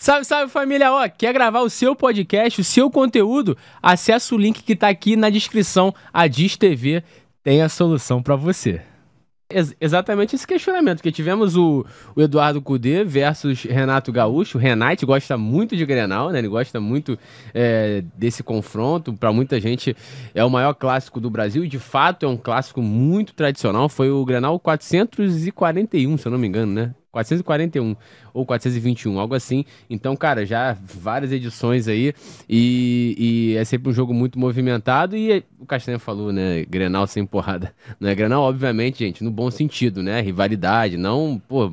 Salve, salve família! Ó, quer gravar o seu podcast, o seu conteúdo? Acesse o link que está aqui na descrição. A Diz TV tem a solução para você. Ex exatamente esse questionamento, que tivemos o, o, Eduardo Cudê versus Renato Gaúcho. O Renate gosta muito de Grenal, né? Ele gosta muito é, desse confronto. Para muita gente é o maior clássico do Brasil e de fato é um clássico muito tradicional. Foi o Grenal 441, se eu não me engano, né? 441 ou 421, algo assim. Então, cara, já várias edições aí e, e é sempre um jogo muito movimentado e o Castanha falou, né, Grenal sem porrada. Não é Grenal, obviamente, gente, no bom sentido, né? Rivalidade, não, pô,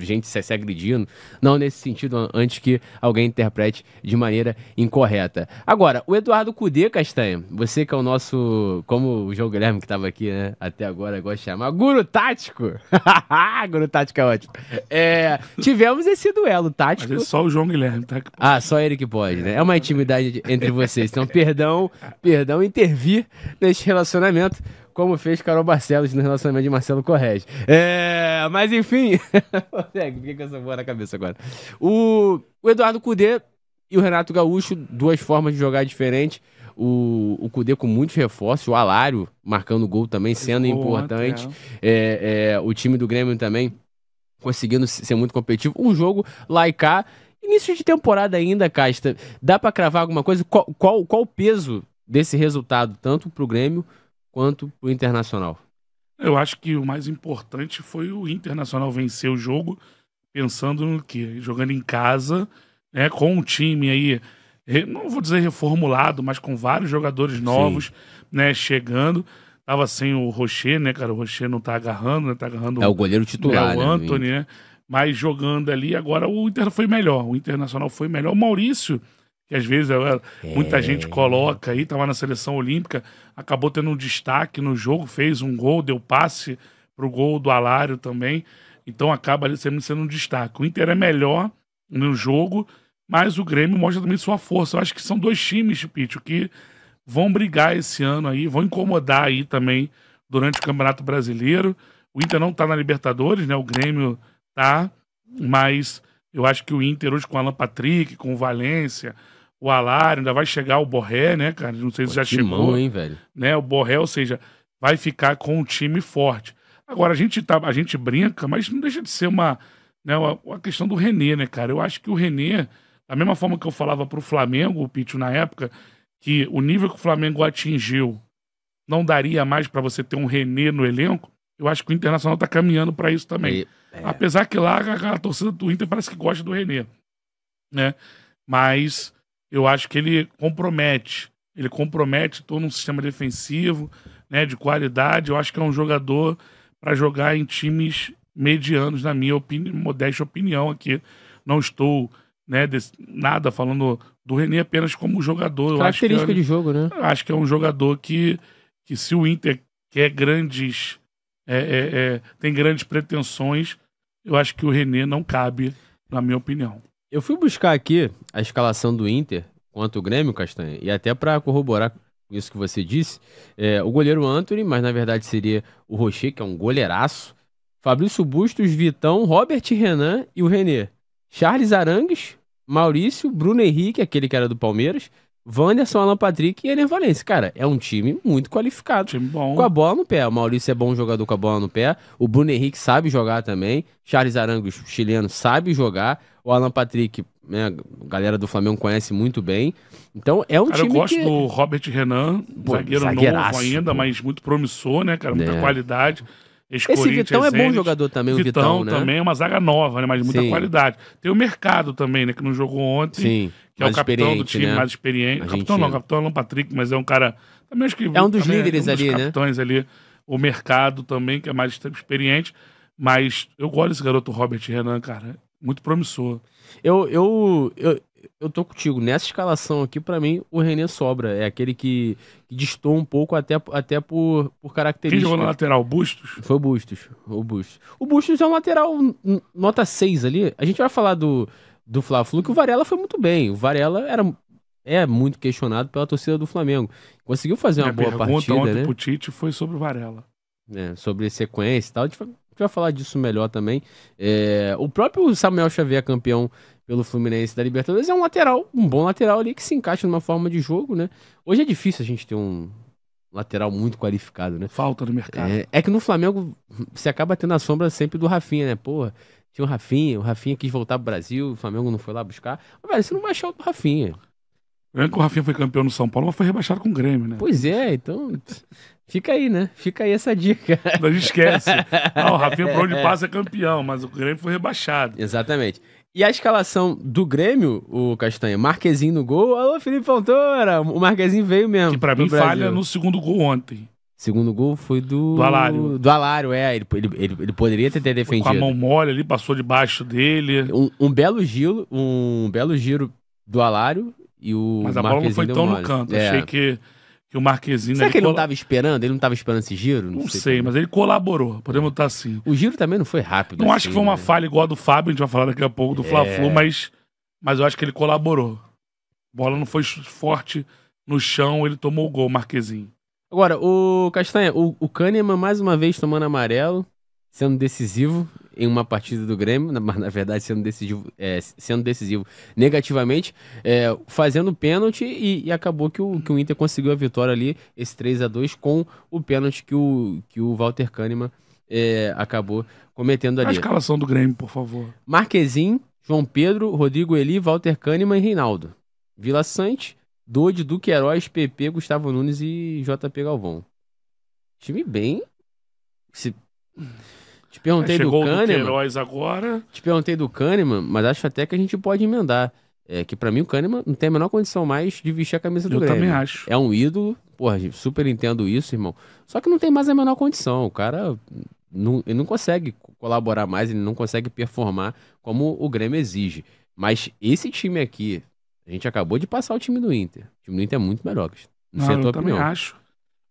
gente se, se agredindo. Não nesse sentido, antes que alguém interprete de maneira incorreta. Agora, o Eduardo Cudê, Castanha, você que é o nosso, como o João Guilherme que estava aqui, né, até agora, gosta de chamar, guru tático. guru tático é ótimo. É, tivemos esse duelo tático. Mas é só o João Guilherme, tá? Ah, só ele que pode, né? É uma intimidade entre vocês. Então, perdão, perdão intervir neste relacionamento, como fez Carol Barcelos no relacionamento de Marcelo Correge. É, mas enfim. fiquei com essa boa na cabeça agora. O, o Eduardo Cudê e o Renato Gaúcho, duas formas de jogar diferentes. O, o Cudê com muitos reforços, o Alário marcando gol também, sendo Boa, importante. É. é, é, o time do Grêmio também conseguindo ser muito competitivo. Um jogo lá Início de temporada ainda, Casta. Dá para cravar alguma coisa? Qual, qual, qual o peso desse resultado, tanto para o Grêmio quanto o Internacional? Eu acho que o mais importante foi o Internacional vencer o jogo, pensando no que? Jogando em casa, né, com um time aí, não vou dizer reformulado, mas com vários jogadores novos Sim. né, chegando. Tava sem o Rocher, né, cara? O Rocher não tá agarrando, né? Tá agarrando é o goleiro titular, né, o Anthony, né? Mas jogando ali, agora o Inter foi melhor. O Internacional foi melhor. O Maurício, que às vezes ela, é. muita gente coloca aí, estava tá na seleção olímpica, acabou tendo um destaque no jogo, fez um gol, deu passe para o gol do Alário também. Então acaba ali sendo um destaque. O Inter é melhor no jogo, mas o Grêmio mostra também sua força. Eu acho que são dois times, Pitch, que vão brigar esse ano aí, vão incomodar aí também durante o Campeonato Brasileiro. O Inter não está na Libertadores, né? O Grêmio tá, mas eu acho que o Inter hoje com o Alan Patrick, com o Valência, o Alário, ainda vai chegar o Borré, né, cara? Não sei se Pô, já chegou. Mão, hein, velho? Né, o Borré, ou seja, vai ficar com um time forte. Agora, a gente, tá, a gente brinca, mas não deixa de ser uma, né, uma, uma questão do Renê, né, cara? Eu acho que o Renê, da mesma forma que eu falava pro Flamengo, o Pitch, na época, que o nível que o Flamengo atingiu não daria mais para você ter um Renê no elenco, eu acho que o Internacional tá caminhando para isso também. E, é, é. Apesar que lá a, a, torcida do Inter parece que gosta do Renê, né? Mas eu acho que ele compromete. Ele compromete todo um sistema defensivo, né, de qualidade. Eu acho que é um jogador para jogar em times medianos, na minha opini modesta opinião aqui. Não estou né, nada falando do René apenas como jogador. É Característica é, de jogo, né? Acho que é um jogador que, que se o Inter quer grandes. É, é, é, tem grandes pretensões, eu acho que o René não cabe, na minha opinião. Eu fui buscar aqui a escalação do Inter quanto o Grêmio, Castanha, e até para corroborar com isso que você disse, é, o goleiro Anthony, mas na verdade seria o Rocher, que é um goleiraço, Fabrício Bustos, Vitão, Robert Renan e o René. Charles Arangues, Maurício, Bruno Henrique, aquele que era do Palmeiras, Wanderson, Alan Patrick e Ener Valencia. Cara, é um time muito qualificado. Time bom. Com a bola no pé. O Maurício é bom jogador com a bola no pé. O Bruno Henrique sabe jogar também. Charles Arangos, chileno, sabe jogar. O Alan Patrick, né, a galera do Flamengo conhece muito bem. Então é um cara, time. que. eu gosto que... do Robert Renan, Pô, zagueiro novo ainda, mas muito promissor, né, cara? Muita é. qualidade. Esse, Vitão é bom jogador também, Vitão, o Vitão. Vitão né? também é uma zaga nova, né? Mas muita Sim. qualidade. Tem o mercado também, né? Que não jogou ontem. Sim que é o capitão do time né? mais experiente. Argentina. Capitão não, capitão é Alan Patrick, mas é um cara. Também acho que, é um dos é líderes é um dos ali, capitões né? ali. O mercado também, que é mais experiente. Mas eu gosto desse garoto Robert Renan, cara. Muito promissor. Eu, eu, eu, eu tô contigo. Nessa escalação aqui, para mim, o René sobra. É aquele que, que distou um pouco até, até por, por característica. Quem jogou na lateral? Bustos? Foi o Bustos. O Bustos. O Bustos é um lateral nota 6 ali. A gente vai falar do do Fla-Flu que o Varela foi muito bem. O Varela era é muito questionado pela torcida do Flamengo. Conseguiu fazer uma Minha boa partida, ontem né? O Tite foi sobre o Varela. É, sobre sequência e tal. A gente vai falar disso melhor também. É, o próprio Samuel Xavier, campeão pelo Fluminense da Libertadores, é um lateral, um bom lateral ali que se encaixa numa forma de jogo, né? Hoje é difícil a gente ter um lateral muito qualificado, né? Falta no mercado. É, é que no Flamengo você acaba tendo a sombra sempre do Rafinha, né? Porra, tinha o Rafinha, o Rafinha quis voltar pro Brasil, o Flamengo não foi lá buscar. Mas, velho, você não vai achar o Rafinha. É que o Rafinha foi campeão no São Paulo, mas foi rebaixado com o Grêmio, né? Pois é, então fica aí, né? Fica aí essa dica. Não esquece. Não, ah, o Rafinha, por onde é. passa, é campeão, mas o Grêmio foi rebaixado. Exatamente. E a escalação do Grêmio, o Castanha, Marquezinho no gol, alô Felipe Fontoura, o Marquezinho veio mesmo. Que pra mim falha no segundo gol ontem. Segundo gol foi do. Do Alário. Do Alário, é. Ele, ele, ele, ele poderia ter, ter defendido. com a mão mole ali, passou debaixo dele. Um, um belo giro, um belo giro do Alário e o. Mas a bola não foi tão no canto. É. Achei que, que o Marquezinho. Será que ele col... não estava esperando? Ele não estava esperando esse giro? Não, não sei, sei mas ele colaborou. Podemos estar assim. O giro também não foi rápido. Não assim, acho que foi uma né? falha igual a do Fábio, a gente vai falar daqui a pouco do é. Fla-Flu, mas, mas eu acho que ele colaborou. A bola não foi forte no chão, ele tomou o gol, Marquezinho. Agora, o Castanha, o, o Kahneman mais uma vez tomando amarelo, sendo decisivo em uma partida do Grêmio, mas na verdade sendo decisivo, é, sendo decisivo negativamente, é, fazendo pênalti e, e, acabou que o, que o Inter conseguiu a vitória ali, esse 3 a 2 com o pênalti que o, que o Walter Kahneman é, acabou cometendo ali. A escalação do Grêmio, por favor. Marquezin, João Pedro, Rodrigo Eli, Walter Kahneman e Reinaldo. Vila Sante, Dode, Duque Heróis, PP, Gustavo Nunes e JP Galvão. Time bem. Se... Te perguntei é, do Kahneman. Heróis agora. Te perguntei do Kahneman, mas acho até que a gente pode emendar. É que para mim o Kahneman não tem a menor condição mais de vestir a camisa do Eu Grêmio. Eu também acho. É um ídolo, porra, super entendo isso, irmão. Só que não tem mais a menor condição. O cara não, ele não consegue colaborar mais, ele não consegue performar como o Grêmio exige. Mas esse time aqui, a gente acabou de passar o time do Inter. O time do Inter é muito melhor, Não sei ah, a tua opinião. acho.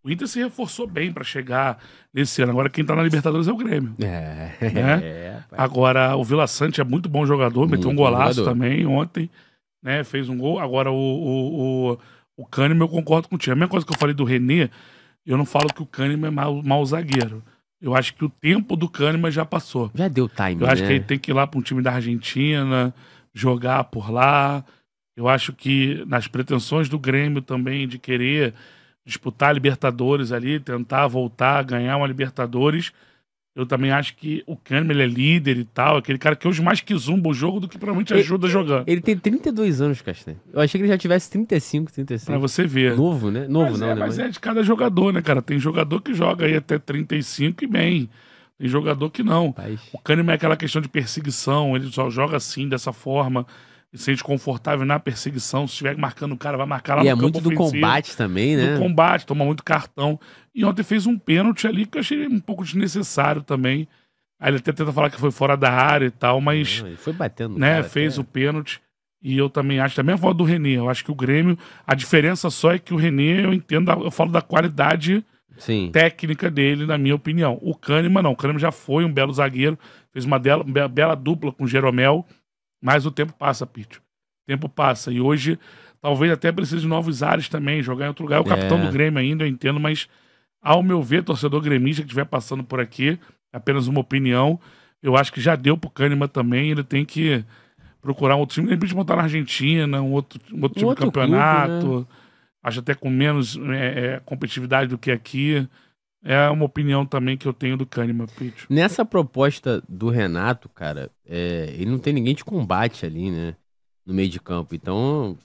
O Inter se reforçou bem para chegar nesse ano. Agora quem tá na Libertadores é o Grêmio. É. Né? é Agora o Vila Sante é muito bom jogador, muito meteu um golaço jogador. também ontem, né? Fez um gol. Agora o, o, o, o Kahneman, eu concordo contigo. A mesma coisa que eu falei do René, eu não falo que o Cânima é mau, mau zagueiro. Eu acho que o tempo do Cânima já passou. Já deu time, Eu acho né? que ele tem que ir lá para um time da Argentina, jogar por lá, eu acho que nas pretensões do Grêmio também de querer disputar a Libertadores ali, tentar voltar ganhar uma Libertadores, eu também acho que o Kahneman é líder e tal, aquele cara que hoje mais que zumba o jogo do que provavelmente ajuda ele, jogando. Ele tem 32 anos, Castanho. Eu achei que ele já tivesse 35, 36. Pra você ver. Novo, né? Novo, mas não, é, né? Mas, mas é de cada jogador, né, cara? Tem jogador que joga aí até 35 e bem. Tem jogador que não. Paz. O Kahneman é aquela questão de perseguição, ele só joga assim, dessa forma se sente confortável na perseguição. Se estiver marcando o cara, vai marcar lá e no é campo muito do combate também, né? Do combate, toma muito cartão. E ontem fez um pênalti ali que eu achei um pouco desnecessário também. Aí ele até tenta falar que foi fora da área e tal, mas. Não, foi batendo. Né, fez até. o pênalti. E eu também acho, também é a voz do Renê. Eu acho que o Grêmio, a diferença só é que o Renê, eu entendo, eu falo da qualidade Sim. técnica dele, na minha opinião. O Kahneman não. O Kahneman já foi um belo zagueiro, fez uma bela, bela dupla com o Jeromel. Mas o tempo passa, Pitch. O tempo passa. E hoje, talvez até precise de novos ares também, jogar em outro lugar. O é. capitão do Grêmio ainda, eu entendo, mas ao meu ver, torcedor gremista que estiver passando por aqui, apenas uma opinião, eu acho que já deu pro Cânima também, ele tem que procurar um outro time, de repente montar na Argentina, um outro, um outro um time outro de campeonato. Clube, né? Acho até com menos é, é competitividade do que aqui. É uma opinião também que eu tenho do Kahneman, Pitch. Nessa proposta do Renato, cara, é, ele não tem ninguém de combate ali, né? No meio de campo. Então,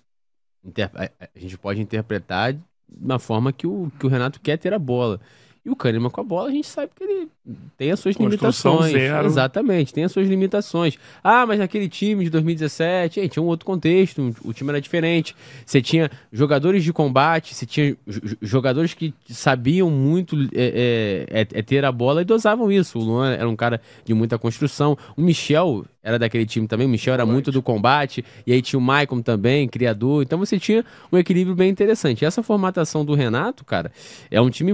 a, gente pode interpretar na forma que o, que o Renato quer ter a bola. E o Kahneman com a bola, a gente sabe que ele tem as suas limitações. Zero. Exatamente, tem as suas limitações. Ah, mas naquele time de 2017, gente, tinha um outro contexto, o time era diferente. Você tinha jogadores de combate, você tinha jogadores que sabiam muito é, é, é, é, ter a bola e dosavam isso. O Luan era um cara de muita construção. O Michel era daquele time também. O Michel era muito do combate. E aí tinha o Maicon também, criador. Então você tinha um equilíbrio bem interessante. Essa formatação do Renato, cara, é um time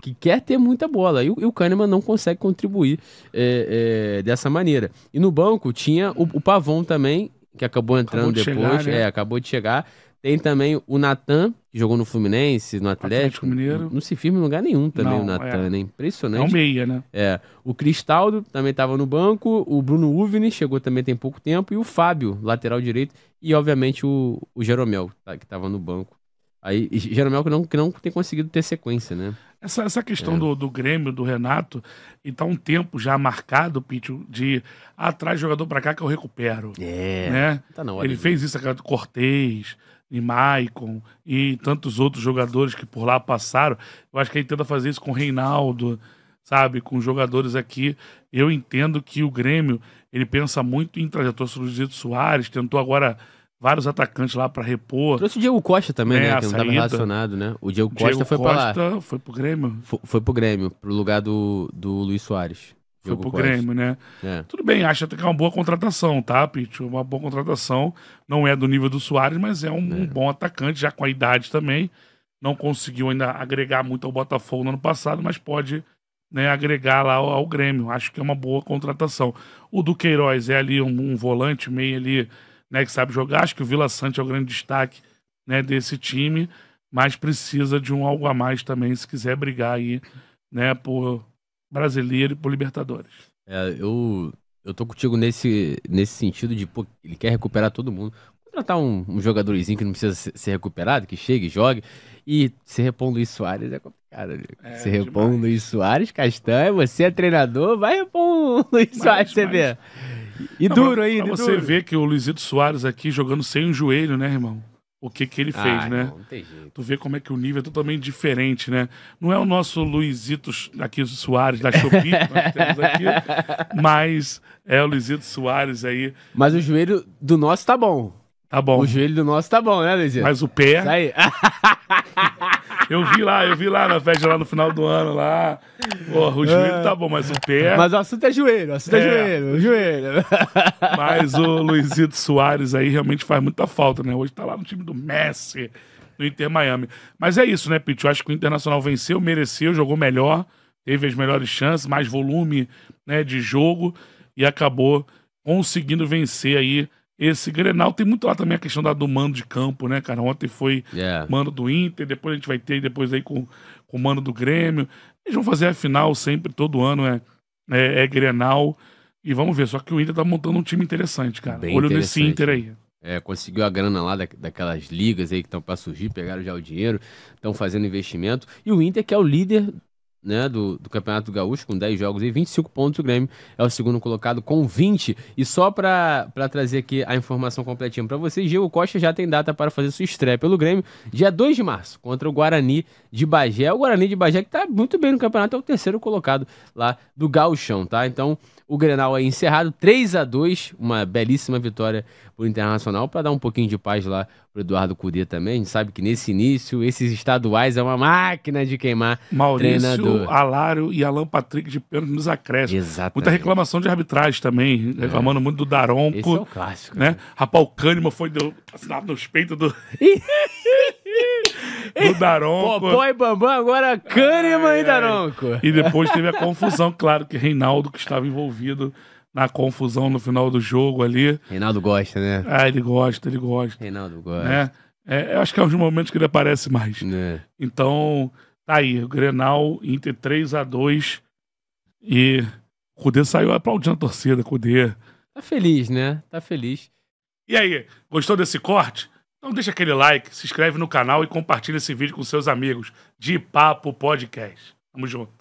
que quer ter muita bola. E o, e o Kahneman não consegue contribuir é, é, dessa maneira. E no banco tinha o, o Pavon também, que acabou entrando acabou de depois. Chegar, né? É, acabou de chegar. Tem também o Natan, que jogou no Fluminense, no Atlético. Atlético Mineiro. Não, não se firma em lugar nenhum também não, o Natan, é. né? Impressionante. É meia, né? É. O Cristaldo também estava no banco. O Bruno Uvni chegou também tem pouco tempo. E o Fábio, lateral direito. E, obviamente, o, o Jeromel, tá, que estava no banco. Aí, Jeromel que não, que não tem conseguido ter sequência, né? Essa, essa questão é. do, do Grêmio, do Renato, e tá um tempo já marcado, Pitio, de atrás ah, jogador para cá que eu recupero. É. Né? Tá na hora, Ele né? fez isso, com do Cortez, e Maicon e tantos outros jogadores que por lá passaram. Eu acho que ele tenta fazer isso com o Reinaldo, sabe, com jogadores aqui. Eu entendo que o Grêmio, ele pensa muito em trajetória sobre o Zito Soares, tentou agora vários atacantes lá para repor. Trouxe o Diego Costa também, né, né que não estava relacionado, né? O Diego Costa Diego foi para lá. Costa foi pro Grêmio. Foi, foi pro Grêmio, pro lugar do, do Luiz Soares. Foi pro Grêmio, né? É. Tudo bem, acho até que é uma boa contratação, tá, Pitch? Uma boa contratação. Não é do nível do Soares, mas é um, é um, bom atacante, já com a idade também. Não conseguiu ainda agregar muito ao Botafogo no ano passado, mas pode né, agregar lá ao, ao Grêmio. Acho que é uma boa contratação. O do Queiroz é ali um, um volante, meio ali, né, que sabe jogar. Acho que o Vila Sante é o grande destaque né, desse time, mas precisa de um algo a mais também, se quiser brigar aí né, por, brasileiro e pro Libertadores. É, eu, eu tô contigo nesse, nesse sentido de, pô, ele quer recuperar todo mundo. Contratar um, um jogadorzinho que não precisa ser, recuperado, que chegue, jogue. E se repõe Luiz Soares é complicado. Amigo. É, se repor o Luiz Soares, Castanho, você é treinador, vai repor Luiz mas, Soares, você vê. E não, duro ainda. Pra, você duro. vê que o Luizito Soares aqui jogando sem o joelho, né, irmão? o que, que ele fez, ah, né? Não, não tem jeito. Tu vê como é que o nível é totalmente diferente, né? Não é o nosso Luizito aqui Soares da Shopee, nós temos aqui, mas é o Luizito Soares aí. Mas o joelho do nosso tá bom. Tá bom. O joelho do nosso tá bom, né, Luizito? Mas o pé. Isso aí. Eu vi lá, eu vi lá na festa lá no final do ano lá. Porra, o joelho é. tá bom, mas o pé. Mas o assunto é joelho, o assunto é, é joelho, o joelho. Mas o Luizito Soares aí realmente faz muita falta, né? Hoje tá lá no time do Messi, no Inter Miami. Mas é isso, né, Pitch? Eu acho que o Internacional venceu, mereceu, jogou melhor, teve as melhores chances, mais volume né, de jogo e acabou conseguindo vencer aí esse Grenal tem muito lá também a questão da, do mando de campo, né, cara? Ontem foi yeah. mando do Inter, depois a gente vai ter depois aí com, com o mando do Grêmio. Eles vão fazer a final sempre, todo ano é, é, é Grenal. E vamos ver, só que o Inter tá montando um time interessante, cara. Bem Olho interessante. nesse Inter aí. É, conseguiu a grana lá da, daquelas ligas aí que estão para surgir, pegaram já o dinheiro, estão fazendo investimento. E o Inter, que é o líder né, do, do Campeonato Gaúcho, com 10 jogos e 25 pontos. O Grêmio é o segundo colocado com 20. E só para trazer aqui a informação completinha para vocês, Diego Costa já tem data para fazer sua estreia pelo Grêmio, dia 2 de março, contra o Guarani de Bagé. O Guarani de Bagé que está muito bem no campeonato, é o terceiro colocado lá do Gauchão, tá? Então. O Grenal é encerrado 3 a 2 uma belíssima vitória para Internacional, para dar um pouquinho de paz lá para Eduardo Cudê também. A gente sabe que nesse início, esses estaduais é uma máquina de queimar Maurício, treinador. Alaro e Alan Patrick de pênalti nos acréscimos. Exatamente. Muita reclamação de arbitragem também, reclamando é. muito do Daronco. Esse é o clássico. Né? né? Rapal Cânima foi assinado nos peitos do... do Daronco. Popó e Bambam, agora cânima e Daronco. E depois teve a confusão, claro, que Reinaldo que estava envolvido na confusão no final do jogo ali. Reinaldo gosta, né? Ah, ele gosta, ele gosta. Reinaldo gosta. Né? É, eu acho que é um dos momentos que ele aparece mais. É. Então, tá aí, o Grenal, Inter 3 a 2 e o Cudê saiu aplaudindo a torcida, Cudê. Tá feliz, né? Tá feliz. E aí, gostou desse corte? Então deixa aquele like, se inscreve no canal e compartilha esse vídeo com seus amigos de Papo Podcast. Tamo junto.